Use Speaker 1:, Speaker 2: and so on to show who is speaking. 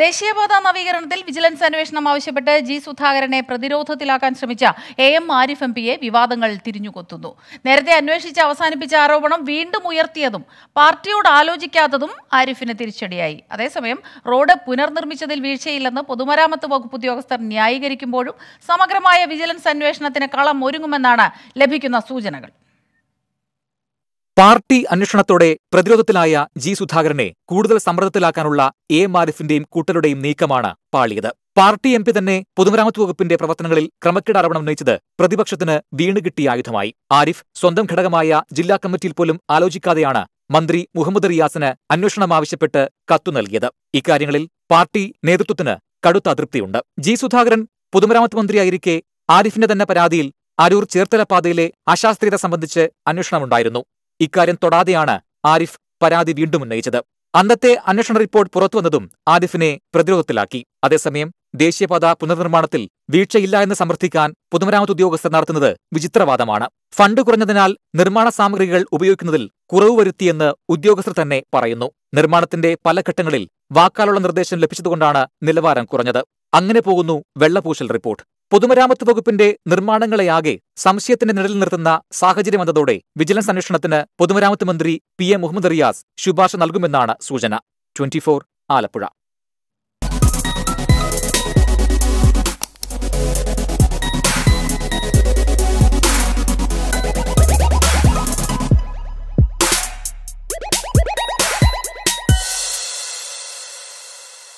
Speaker 1: ദേശീയപാത നവീകരണത്തിൽ വിജിലൻസ് അന്വേഷണം ആവശ്യപ്പെട്ട് ജി സുധാകരനെ പ്രതിരോധത്തിലാക്കാൻ ശ്രമിച്ച എ എം ആരിഫ് എം പിയെ വിവാദങ്ങൾ തിരിഞ്ഞുകൊത്തുന്നു നേരത്തെ അന്വേഷിച്ച് അവസാനിപ്പിച്ച ആരോപണം വീണ്ടും ഉയർത്തിയതും പാർട്ടിയോട് ആലോചിക്കാത്തതും ആരിഫിന് തിരിച്ചടിയായി അതേസമയം റോഡ് പുനർനിർമ്മിച്ചതിൽ വീഴ്ചയില്ലെന്ന് പൊതുമരാമത്ത് വകുപ്പ് ഉദ്യോഗസ്ഥർ ന്യായീകരിക്കുമ്പോഴും സമഗ്രമായ വിജിലൻസ് അന്വേഷണത്തിന് കളം ഒരുങ്ങുമെന്നാണ് ലഭിക്കുന്ന സൂചനകൾ
Speaker 2: പാർട്ടി അന്വേഷണത്തോടെ പ്രതിരോധത്തിലായ ജി സുധാകരനെ കൂടുതൽ സമ്മർദ്ദത്തിലാക്കാനുള്ള എ മാരിഫിന്റെയും കൂട്ടരുടെയും നീക്കമാണ് പാളിയത് പാർട്ടി എം തന്നെ പൊതുമരാമത്ത് വകുപ്പിന്റെ പ്രവർത്തനങ്ങളിൽ ക്രമക്കേട് ആരോപണം ഉന്നയിച്ചത് പ്രതിപക്ഷത്തിന് വീണുകിട്ടിയ ആയുധമായി ആരിഫ് സ്വന്തം ഘടകമായ ജില്ലാ കമ്മിറ്റിയിൽ പോലും ആലോചിക്കാതെയാണ് മന്ത്രി മുഹമ്മദ് റിയാസിന് അന്വേഷണം ആവശ്യപ്പെട്ട് കത്തു നൽകിയത് ഇക്കാര്യങ്ങളിൽ പാർട്ടി നേതൃത്വത്തിന് കടുത്ത അതൃപ്തിയുണ്ട് ജി സുധാകരൻ പൊതുമരാമത്ത് മന്ത്രിയായിരിക്കെ ആരിഫിന്റെ തന്നെ പരാതിയിൽ അരൂർ ചേർത്തല പാതയിലെ അശാസ്ത്രീയത സംബന്ധിച്ച് അന്വേഷണമുണ്ടായിരുന്നു ഇക്കാര്യം തൊടാതെയാണ് ആരിഫ് പരാതി വീണ്ടും ഉന്നയിച്ചത് അന്നത്തെ അന്വേഷണ റിപ്പോർട്ട് പുറത്തുവന്നതും ആരിഫിനെ പ്രതിരോധത്തിലാക്കി അതേസമയം ദേശീയപാത പുനർനിർമ്മാണത്തിൽ വീഴ്ചയില്ല എന്ന് സമർത്ഥിക്കാൻ പൊതുമരാമത്ത് ഉദ്യോഗസ്ഥർ നടത്തുന്നത് വിചിത്രവാദമാണ് ഫണ്ട് കുറഞ്ഞതിനാൽ നിർമ്മാണ സാമഗ്രികൾ ഉപയോഗിക്കുന്നതിൽ കുറവ് വരുത്തിയെന്ന് ഉദ്യോഗസ്ഥർ തന്നെ പറയുന്നു നിർമ്മാണത്തിന്റെ പല ഘട്ടങ്ങളിൽ വാക്കാലുള്ള നിർദ്ദേശം ലഭിച്ചതുകൊണ്ടാണ് നിലവാരം കുറഞ്ഞത് അങ്ങനെ പോകുന്നു വെള്ളപൂശൽ റിപ്പോർട്ട് പൊതുമരാമത്ത് വകുപ്പിന്റെ നിർമ്മാണങ്ങളെയാകെ സംശയത്തിന്റെ നിഴലിൽ നിർത്തുന്ന സാഹചര്യം വന്നതോടെ വിജിലൻസ് അന്വേഷണത്തിന് പൊതുമരാമത്ത് മന്ത്രി പി എ മുഹമ്മദ് റിയാസ് ശുപാർശ നൽകുമെന്നാണ് സൂചന ട്വന്റി ആലപ്പുഴ